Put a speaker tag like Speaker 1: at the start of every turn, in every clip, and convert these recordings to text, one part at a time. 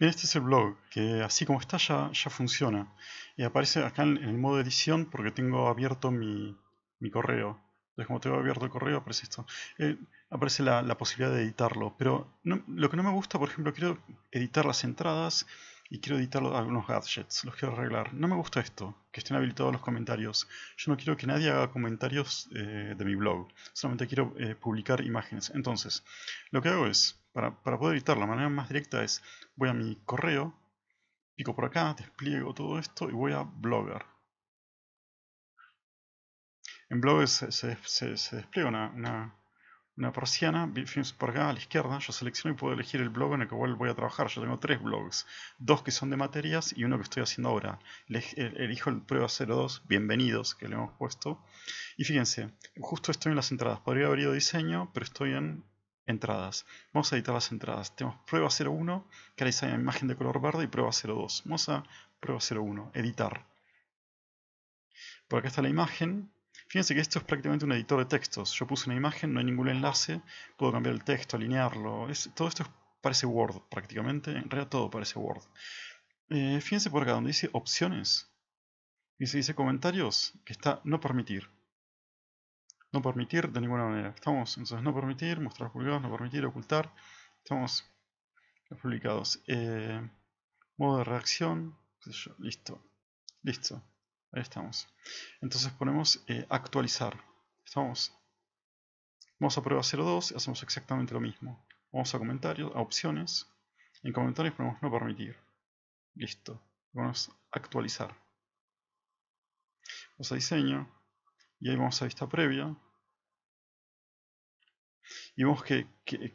Speaker 1: Este es el blog, que así como está ya, ya funciona. Y aparece acá en, el modo edición porque tengo abierto mi, correo. Entonces como tengo abierto el correo aparece esto. Eh, aparece la, posibilidad de editarlo. Pero lo que no me gusta, por ejemplo, quiero editar las entradas y quiero editar algunos gadgets. Los quiero arreglar. No me gusta esto, que estén habilitados los comentarios. Yo no quiero que nadie haga comentarios eh, de mi blog. Solamente quiero eh, publicar imágenes. Entonces, lo que hago es para, poder editar, la manera más directa es, voy a mi correo, pico por acá, despliego todo esto y voy a Blogger. En Blogger se, despliega una, una, persiana, por acá a la izquierda, yo selecciono y puedo elegir el blog en el cual voy a trabajar. Yo tengo tres blogs, dos que son de materias y uno que estoy haciendo ahora. E, elijo el prueba 02, bienvenidos, que le hemos puesto. Y fíjense, justo estoy en las entradas, podría haber ido diseño, pero estoy en entradas. Vamos a editar las entradas. Tenemos prueba 01, que ahora imagen de color verde, y prueba 02. Vamos a prueba 01, editar. Por acá está la imagen. Fíjense que esto es prácticamente un editor de textos. Yo puse una imagen, no hay ningún enlace, puedo cambiar el texto, alinearlo. todo esto parece Word prácticamente, en realidad todo parece Word. Eh, fíjense por acá donde dice opciones. Y se dice comentarios, que está no permitir no permitir de ninguna manera. Estamos, entonces, no permitir, mostrar publicados, no permitir, ocultar. Estamos publicados. Eh, modo de reacción, listo. Listo, ahí estamos. Entonces ponemos eh, actualizar. Estamos. Vamos a prueba 02 y hacemos exactamente lo mismo. Vamos a comentarios, a opciones. En comentarios ponemos no permitir. Listo. Vamos a actualizar. Vamos a diseño. Y ahí vamos a vista previa. Y vemos que,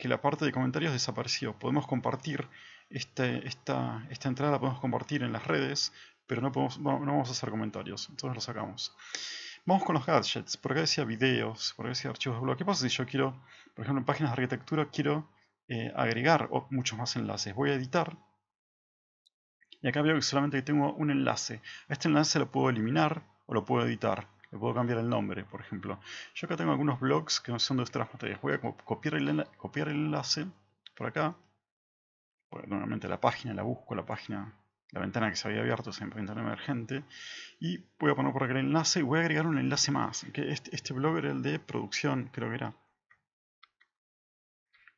Speaker 1: la parte de comentarios desapareció. Podemos compartir este, esta, entrada, podemos compartir en las redes, pero no, podemos, no, vamos a hacer comentarios. Entonces lo sacamos. Vamos con los gadgets. Por acá decía videos, por acá decía archivos de blog. ¿Qué pasa si yo quiero, por ejemplo, en páginas de arquitectura, quiero eh, agregar muchos más enlaces? Voy a editar. Y acá veo que solamente tengo un enlace. este enlace lo puedo eliminar o lo puedo editar puedo cambiar el nombre, por ejemplo. Yo acá tengo algunos blogs que no son de otras materias. Voy a copiar el, copiar el enlace por acá. normalmente la página, la busco, la página, la ventana que se había abierto, es ventana emergente. Y voy a poner por acá el enlace y voy a agregar un enlace más. Que este, este blog era el de producción, creo que era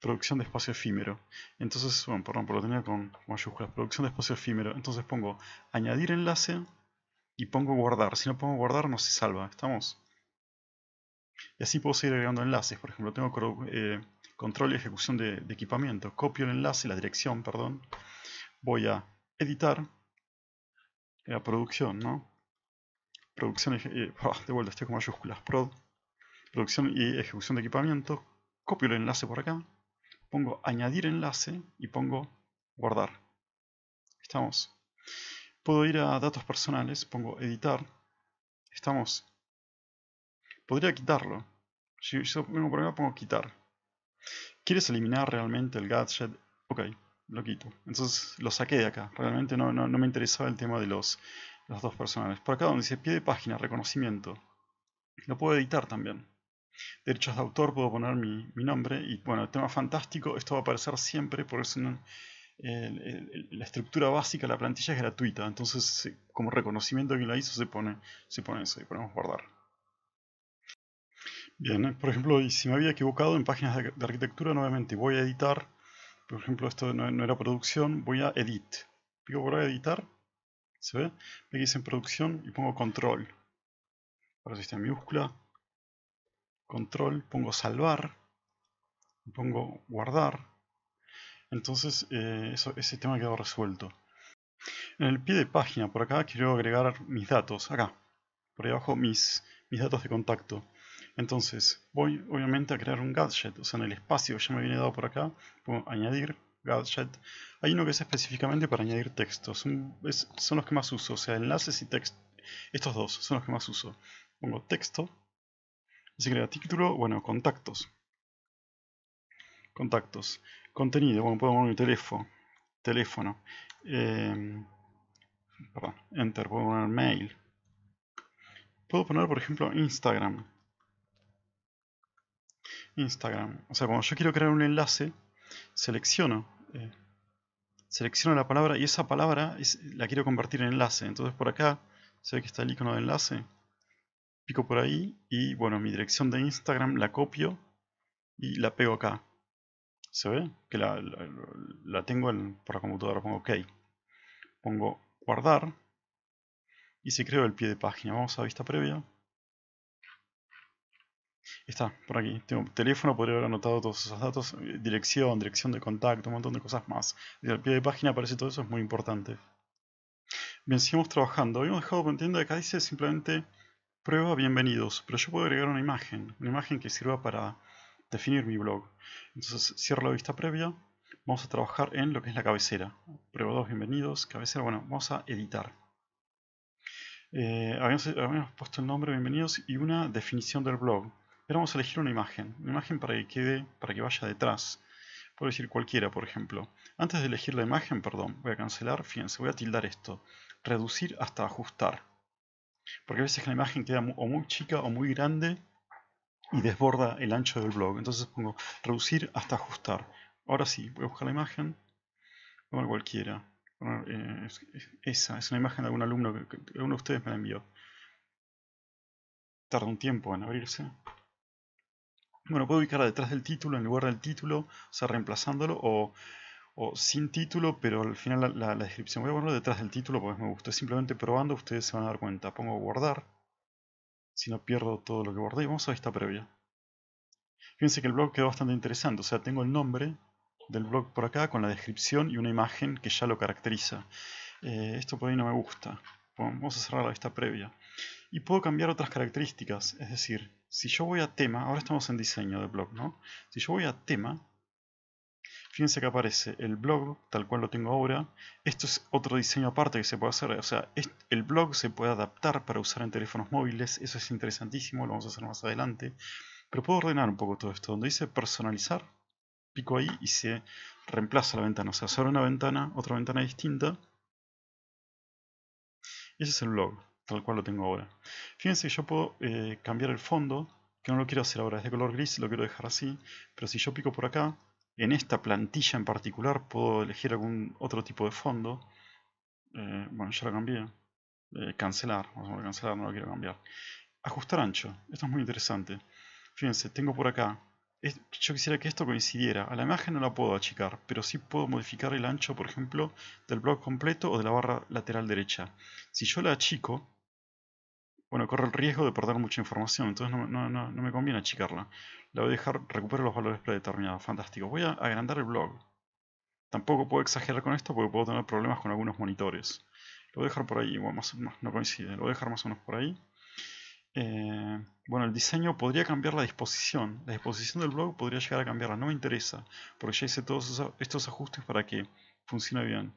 Speaker 1: producción de espacio efímero. Entonces, bueno, perdón, por lo tenía con mayúsculas, producción de espacio efímero. Entonces pongo añadir enlace y pongo guardar. Si no pongo guardar no se salva, ¿estamos? Y así puedo seguir agregando enlaces. Por ejemplo, tengo eh, control y ejecución de, equipamiento. Copio el enlace, la dirección, perdón. Voy a editar. La producción, ¿no? Producción, eh, de vuelta, estoy con mayúsculas. Prod. Producción y ejecución de equipamiento. Copio el enlace por acá. Pongo añadir enlace y pongo guardar. ¿Estamos? Puedo ir a datos personales, pongo editar. Estamos. Podría quitarlo. Si yo tengo problema, pongo quitar. ¿Quieres eliminar realmente el gadget? Ok, lo quito. Entonces lo saqué de acá. Realmente no, no, me interesaba el tema de los, los dos personales. Por acá donde dice pie de página, reconocimiento. Lo puedo editar también. Derechos de autor, puedo poner mi, mi nombre. Y bueno, el tema fantástico, esto va a aparecer siempre, por eso no, la estructura básica, la plantilla es gratuita, entonces como reconocimiento que la hizo se pone, se pone eso y ponemos guardar. Bien, eh, por ejemplo, y si me había equivocado en páginas de, arquitectura, nuevamente voy a editar, por ejemplo, esto no, era producción, voy a edit. Pico por editar, ¿se ve? dice en producción y pongo control. Ahora si está en minúscula, control, pongo salvar, pongo guardar, entonces eh, ese tema quedó resuelto. En el pie de página, por acá, quiero agregar mis datos. Acá, por ahí abajo, mis, mis datos de contacto. Entonces, voy obviamente a crear un gadget. O sea, en el espacio ya me viene dado por acá, puedo añadir gadget. Hay uno que es específicamente para añadir textos. Son, los que más uso, o sea, enlaces y textos, Estos dos son los que más uso. Pongo texto. Se crea título, bueno, contactos. Contactos. Contenido, bueno, puedo poner mi teléfono. teléfono. Em, perdón, enter, puedo poner mail. Puedo poner, por ejemplo, Instagram. Instagram. O sea, cuando yo quiero crear un enlace, selecciono. Eh, selecciono la palabra y esa palabra es, la quiero convertir en enlace. Entonces por acá se ve que está el icono de enlace. Pico por ahí y bueno, mi dirección de Instagram la copio y la pego acá. ¿Se ve? Que la, tengo para por la computadora, pongo OK. Pongo guardar y se creó el pie de página. Vamos a vista previa. Está, por aquí. Tengo teléfono, podría haber anotado todos esos datos, eh, dirección, dirección de contacto, un montón de cosas más. El pie de página aparece todo eso, es muy importante. Bien, seguimos trabajando. Habíamos dejado que acá dice simplemente prueba bienvenidos, pero yo puedo agregar una imagen, una imagen que sirva para definir mi blog. Entonces cierro la vista previa, vamos a trabajar en lo que es la cabecera. Prueba dos bienvenidos, cabecera, bueno, vamos a editar. Eh, habíamos, puesto el nombre bienvenidos y una definición del blog. pero vamos a elegir una imagen, una imagen para que quede, para que vaya detrás. Puedo decir cualquiera, por ejemplo. Antes de elegir la imagen, perdón, voy a cancelar, fíjense, voy a tildar esto. Reducir hasta ajustar. Porque a veces la imagen queda o muy chica o muy grande y desborda el ancho del blog. Entonces pongo reducir hasta ajustar. Ahora sí, voy a buscar la imagen, voy cualquiera. Eh, esa es una imagen de algún alumno que, alguno uno de ustedes me la envió. Tarda un tiempo en abrirse. Bueno, puedo ubicarla detrás del título, en lugar del título, o sea, reemplazándolo, o, sin título, pero al final la, descripción. Voy a ponerlo detrás del título porque me gustó. Simplemente probando, ustedes se van a dar cuenta. Pongo guardar si no pierdo todo lo que guardé. Vamos a esta previa. Fíjense que el blog quedó bastante interesante, o sea, tengo el nombre del blog por acá con la descripción y una imagen que ya lo caracteriza. Eh, esto por ahí no me gusta. vamos a cerrar la vista previa. Y puedo cambiar otras características, es decir, si yo voy a tema, ahora estamos en diseño de blog, ¿no? Si yo voy a tema, Fíjense que aparece el blog, tal cual lo tengo ahora. Esto es otro diseño aparte que se puede hacer. O sea, el blog se puede adaptar para usar en teléfonos móviles. Eso es interesantísimo, lo vamos a hacer más adelante. Pero puedo ordenar un poco todo esto. Donde dice personalizar, pico ahí y se reemplaza la ventana. O sea, se abre una ventana, otra ventana distinta. Ese es el blog, tal cual lo tengo ahora. Fíjense que yo puedo eh, cambiar el fondo, que no lo quiero hacer ahora, es de color gris, lo quiero dejar así. Pero si yo pico por acá, en esta plantilla en particular puedo elegir algún otro tipo de fondo. Eh, bueno, ya lo cambié. Eh, cancelar, vamos a cancelar, no lo quiero cambiar. Ajustar ancho, esto es muy interesante. Fíjense, tengo por acá. yo quisiera que esto coincidiera. A la imagen no la puedo achicar, pero sí puedo modificar el ancho, por ejemplo, del blog completo o de la barra lateral derecha. Si yo la achico, bueno, corre el riesgo de perder mucha información, entonces no, me conviene achicarla. La voy a dejar, recupero los valores predeterminados, fantástico. Voy a agrandar el blog. Tampoco puedo exagerar con esto porque puedo tener problemas con algunos monitores. Lo voy a dejar por ahí, bueno, no, no coincide, lo voy a dejar más o menos por ahí. Eh, bueno, el diseño podría cambiar la disposición. La disposición del blog podría llegar a cambiarla. No me interesa, porque ya hice todos estos ajustes para que funcione bien.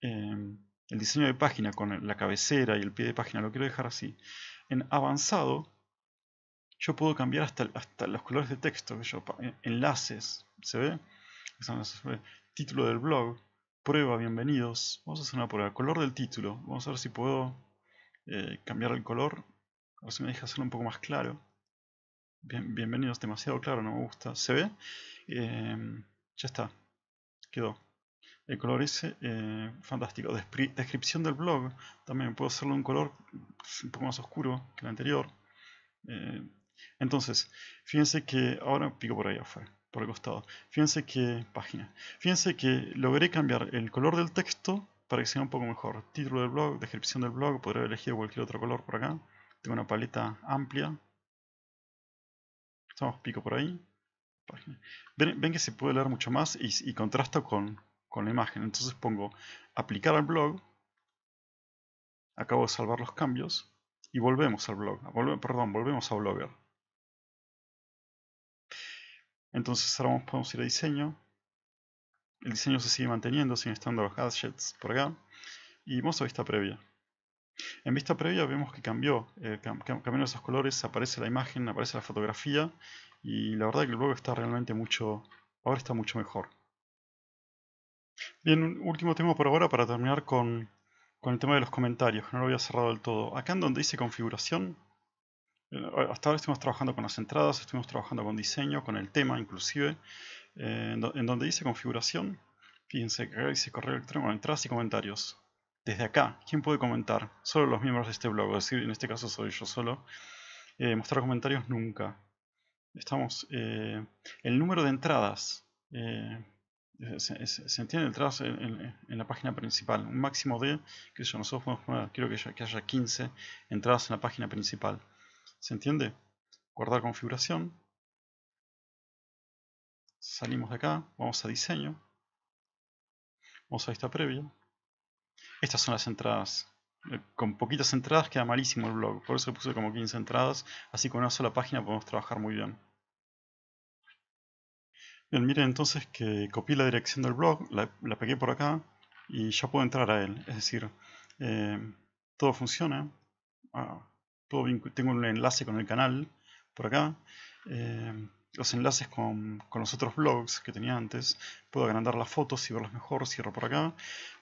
Speaker 1: Eh, el diseño de página con la cabecera y el pie de página lo quiero dejar así en avanzado, yo puedo cambiar hasta, hasta los colores de texto, enlaces, ¿se ve? Título del blog, prueba, bienvenidos. Vamos a hacer una prueba, color del título. Vamos a ver si puedo eh, cambiar el color. A ver si me deja hacerlo un poco más claro. bienvenidos, demasiado claro, no me gusta. ¿Se ve? Eh, ya está, quedó el color ese, eh, fantástico. descripción del blog, también puedo hacerlo un color un poco más oscuro que el anterior. Eh, entonces, fíjense que ahora pico por ahí afuera, por el costado. Fíjense que página. Fíjense que logré cambiar el color del texto para que sea un poco mejor. Título del blog, descripción del blog, podría haber elegido cualquier otro color por acá. Tengo una paleta amplia. Estamos pico por ahí. Ven, ven, que se puede leer mucho más y, y contrasta con, con la imagen. Entonces pongo aplicar al blog, acabo de salvar los cambios y volvemos al blog, perdón, volvemos a Blogger. Entonces ahora podemos ir a diseño. El diseño se sigue manteniendo, sin estando los gadgets por acá. Y vamos a vista previa. En vista previa vemos que cambió, eh, esos colores, aparece la imagen, aparece la fotografía y la verdad que el blog está realmente mucho, ahora está mucho mejor. Bien, un último tema por ahora para terminar con, el tema de los comentarios, que no lo había cerrado del todo. Acá en donde dice configuración, eh, hasta ahora estuvimos trabajando con las entradas, estuvimos trabajando con diseño, con el tema inclusive. Eh, en, donde dice configuración, fíjense que acá dice correo electrónico, entradas y comentarios. Desde acá, ¿quién puede comentar? Solo los miembros de este blog, es decir, en este caso soy yo solo. Eh, mostrar comentarios nunca. Estamos. el número de entradas. Eh, se, entiende entradas en, la página principal. Un máximo de, que yo, nosotros podemos poner, quiero que, haya 15 entradas en la página principal. ¿Se entiende? Guardar configuración. Salimos de acá, vamos a diseño. Vamos a vista previa. Estas son las entradas. Eh, con poquitas entradas queda malísimo el blog, por eso puse como 15 entradas, así con una sola página podemos trabajar muy bien. Bien, miren entonces que copié la dirección del blog, la, pegué por acá y ya puedo entrar a él. Es decir, eh, todo funciona. Ah, tengo un enlace con el canal por acá. Eh, los enlaces con, los otros blogs que tenía antes. Puedo agrandar las fotos y verlas mejor. Cierro por acá.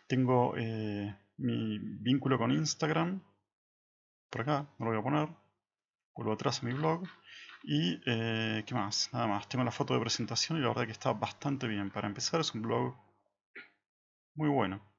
Speaker 1: Tengo eh, mi vínculo con Instagram. Por acá, no lo voy a poner. Vuelvo atrás a mi blog. Y eh, qué más, nada más. Tengo la foto de presentación y la verdad que está bastante bien. Para empezar es un blog muy bueno.